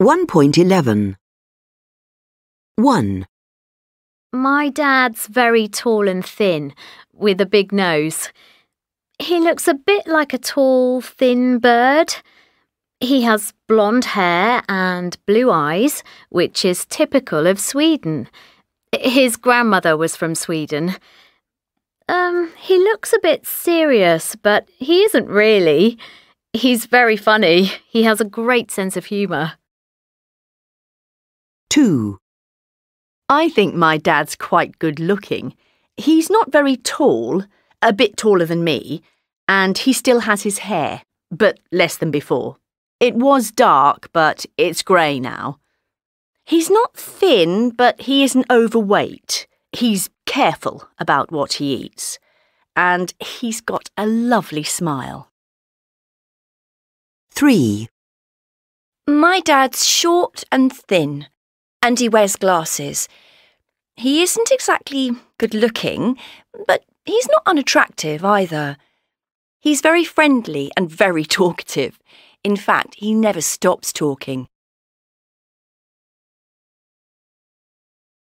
1.11 1. My dad's very tall and thin, with a big nose. He looks a bit like a tall, thin bird. He has blonde hair and blue eyes, which is typical of Sweden. His grandmother was from Sweden. Um, he looks a bit serious, but he isn't really. He's very funny. He has a great sense of humour. 2. I think my dad's quite good looking. He's not very tall, a bit taller than me, and he still has his hair, but less than before. It was dark, but it's grey now. He's not thin, but he isn't overweight. He's careful about what he eats. And he's got a lovely smile. 3. My dad's short and thin and he wears glasses. He isn't exactly good looking, but he's not unattractive either. He's very friendly and very talkative. In fact, he never stops talking.